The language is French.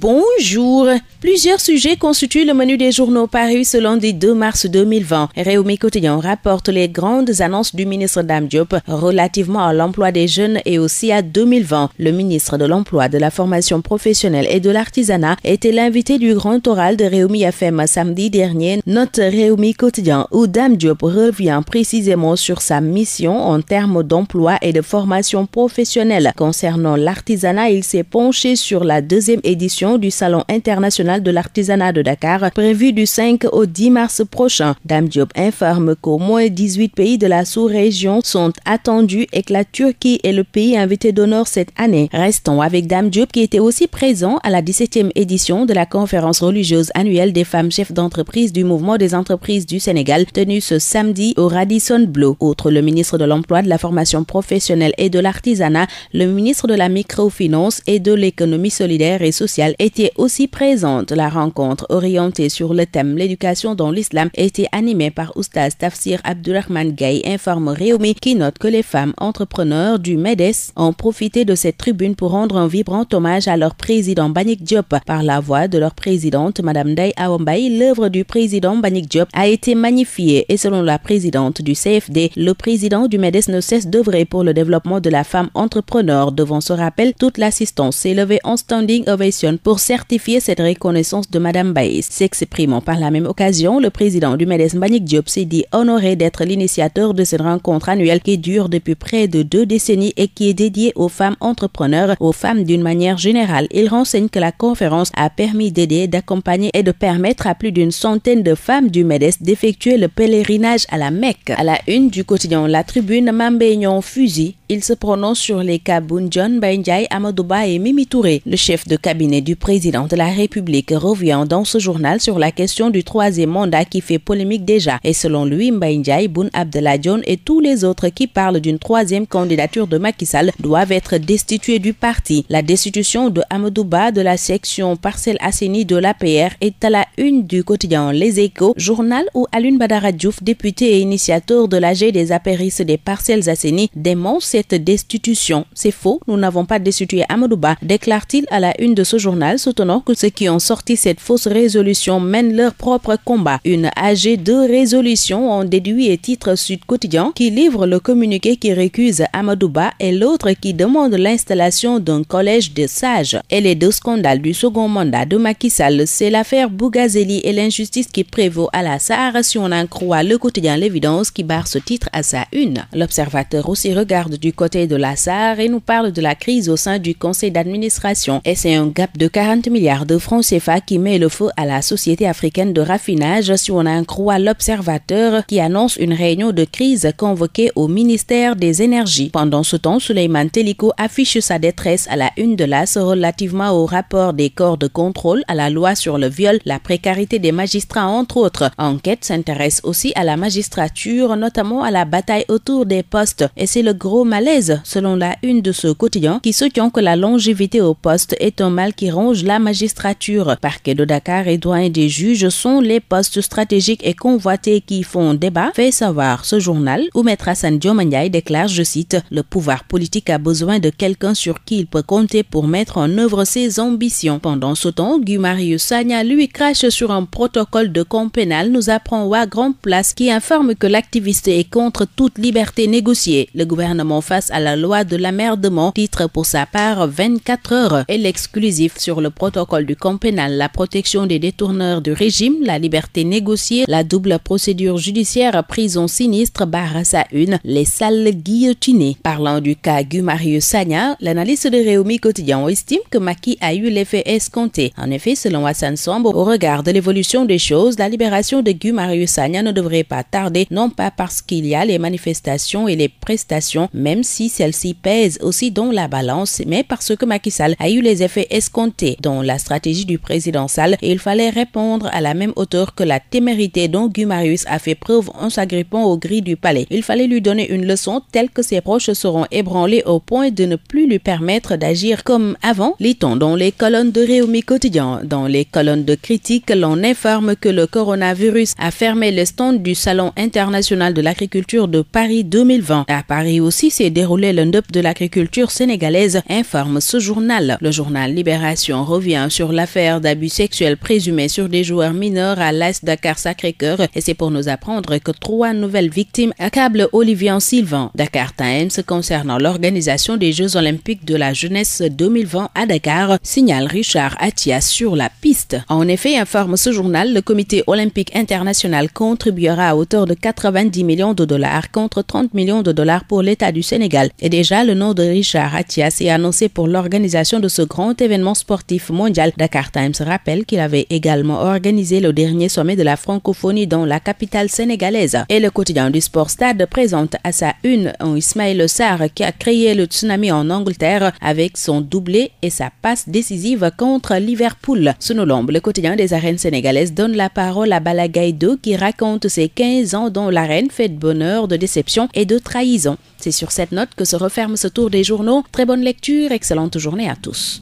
Bonjour. Plusieurs sujets constituent le menu des journaux parus ce lundi 2 mars 2020. Réumi Quotidien rapporte les grandes annonces du ministre Dame relativement à l'emploi des jeunes et aussi à 2020. Le ministre de l'Emploi, de la Formation professionnelle et de l'Artisanat était l'invité du grand oral de Réumi FM samedi dernier. Note Réumi Quotidien où Dame revient précisément sur sa mission en termes d'emploi et de formation professionnelle. Concernant l'artisanat, il s'est penché sur la deuxième édition du Salon international de l'artisanat de Dakar prévu du 5 au 10 mars prochain. Dame Diop informe qu'au moins 18 pays de la sous-région sont attendus et que la Turquie est le pays invité d'honneur cette année. Restons avec Dame Diop qui était aussi présent à la 17e édition de la conférence religieuse annuelle des femmes chefs d'entreprise du mouvement des entreprises du Sénégal tenue ce samedi au Radisson Bleu. Outre le ministre de l'Emploi, de la Formation professionnelle et de l'Artisanat, le ministre de la Microfinance et de l'Économie solidaire et sociale était aussi présente. La rencontre orientée sur le thème l'éducation dans l'islam était animée par Oustaz Tafsir abdulrahman Gay, informe Réumi, qui note que les femmes entrepreneurs du MEDES ont profité de cette tribune pour rendre un vibrant hommage à leur président Banik Diop. Par la voix de leur présidente, Madame Day Aombaï, l'œuvre du président Banik Diop a été magnifiée et selon la présidente du CFD, le président du MEDES ne cesse d'œuvrer pour le développement de la femme entrepreneur. Devant ce rappel, toute l'assistance s'est levée en standing ovation pour certifier cette reconnaissance de Madame Baez, S'exprimant par la même occasion, le président du MEDES Manik Diop s'est dit honoré d'être l'initiateur de cette rencontre annuelle qui dure depuis près de deux décennies et qui est dédiée aux femmes entrepreneurs, aux femmes d'une manière générale. Il renseigne que la conférence a permis d'aider, d'accompagner et de permettre à plus d'une centaine de femmes du MEDES d'effectuer le pèlerinage à la Mecque. À la une du quotidien La Tribune, Mambeignon fusille. Il se prononce sur les cas Bounjon, Benjai, Amadouba et Mimi Touré. Le chef de cabinet du président de la République revient dans ce journal sur la question du troisième mandat qui fait polémique déjà. Et selon lui, Mbaïndiaï, Boun Abdelajon et tous les autres qui parlent d'une troisième candidature de Macky Sall doivent être destitués du parti. La destitution de Hamoudouba de la section parcelle assainie de l'APR est à la une du quotidien Les Échos, journal où Alun Badaradjouf, député et initiateur de l'AG des apéristes des parcelles assainies, dément cette destitution. C'est faux, nous n'avons pas destitué Hamoudouba, déclare-t-il à la une de ce journal soutenant que ceux qui ont sorti cette fausse résolution mènent leur propre combat. Une ag de résolution en déduit et titre Sud Quotidien qui livre le communiqué qui récuse Amadouba et l'autre qui demande l'installation d'un collège de sages. Et les deux scandales du second mandat de Macky Sall, c'est l'affaire Bougazeli et l'injustice qui prévaut à la Sahara si on en croit le quotidien L'évidence qui barre ce titre à sa une. L'observateur aussi regarde du côté de la Sahara et nous parle de la crise au sein du conseil d'administration. Et c'est un gap de 40 milliards de francs CFA qui met le feu à la société africaine de raffinage si on en croit l'observateur qui annonce une réunion de crise convoquée au ministère des Énergies. Pendant ce temps, Suleiman Teliko affiche sa détresse à la une de l'AS relativement au rapport des corps de contrôle à la loi sur le viol, la précarité des magistrats entre autres. Enquête s'intéresse aussi à la magistrature, notamment à la bataille autour des postes et c'est le gros malaise selon la une de ce quotidien qui soutient que la longévité au poste est un mal qui rend la magistrature. Parquet de Dakar et douane des juges sont les postes stratégiques et convoités qui font débat, fait savoir ce journal où Maître Hassan et déclare, je cite, Le pouvoir politique a besoin de quelqu'un sur qui il peut compter pour mettre en œuvre ses ambitions. Pendant ce temps, Guy Marius Sagna lui crache sur un protocole de camp pénal, nous apprend à Grand Place qui informe que l'activiste est contre toute liberté négociée. Le gouvernement face à la loi de l'amerdement titre pour sa part 24 heures et l'exclusif sur le protocole du camp pénal, la protection des détourneurs du régime, la liberté négociée, la double procédure judiciaire, prison sinistre, barre à une, les salles guillotinées. Parlant du cas Gumarius Sagna, l'analyste de Réumi Quotidien estime que Maki a eu l'effet escompté. En effet, selon Hassan Sombo, au regard de l'évolution des choses, la libération de Gumarius Sagna ne devrait pas tarder, non pas parce qu'il y a les manifestations et les prestations, même si celles-ci pèsent aussi dans la balance, mais parce que Macky Sall a eu les effets escomptés dans la stratégie du président Sall il fallait répondre à la même hauteur que la témérité dont Gumarius a fait preuve en s'agrippant au gris du palais. Il fallait lui donner une leçon telle que ses proches seront ébranlés au point de ne plus lui permettre d'agir comme avant, lit-on dans les colonnes de Réumi Quotidien. Dans les colonnes de critique, l'on informe que le coronavirus a fermé le stand du Salon international de l'agriculture de Paris 2020. À Paris aussi s'est déroulé le up de l'agriculture sénégalaise, informe ce journal. Le journal Libération revient sur l'affaire d'abus sexuels présumés sur des joueurs mineurs à l'Est Dakar Sacré-Cœur et c'est pour nous apprendre que trois nouvelles victimes accablent Olivier Sylvain. Dakar Times concernant l'organisation des Jeux Olympiques de la Jeunesse 2020 à Dakar signale Richard Atias sur la piste. En effet, informe ce journal, le Comité Olympique International contribuera à hauteur de 90 millions de dollars contre 30 millions de dollars pour l'État du Sénégal. Et déjà, le nom de Richard Atias est annoncé pour l'organisation de ce grand événement sportif sportif mondial. Dakar Times rappelle qu'il avait également organisé le dernier sommet de la francophonie dans la capitale sénégalaise. Et le quotidien du Sport Stade présente à sa une un Ismail Sarr qui a créé le tsunami en Angleterre avec son doublé et sa passe décisive contre Liverpool. l'ombre, le quotidien des arènes sénégalaises, donne la parole à Balagaido qui raconte ses 15 ans dans l'arène fait de bonheur, de déception et de trahison. C'est sur cette note que se referme ce tour des journaux. Très bonne lecture, excellente journée à tous.